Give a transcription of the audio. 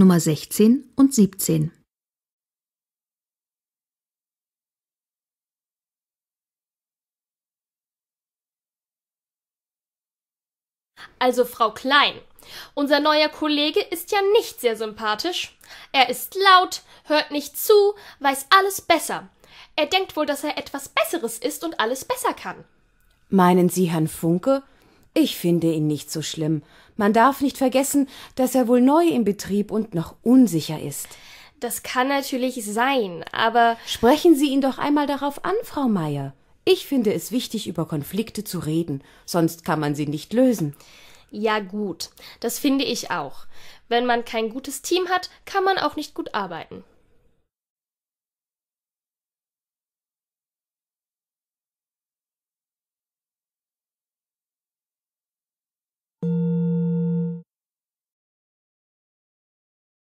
Nummer 16 und 17. Also Frau Klein. Unser neuer Kollege ist ja nicht sehr sympathisch. Er ist laut, hört nicht zu, weiß alles besser. Er denkt wohl, dass er etwas Besseres ist und alles besser kann. Meinen Sie Herrn Funke? Ich finde ihn nicht so schlimm. Man darf nicht vergessen, dass er wohl neu im Betrieb und noch unsicher ist. Das kann natürlich sein, aber. Sprechen Sie ihn doch einmal darauf an, Frau Meier. Ich finde es wichtig, über Konflikte zu reden, sonst kann man sie nicht lösen. Ja gut, das finde ich auch. Wenn man kein gutes Team hat, kann man auch nicht gut arbeiten.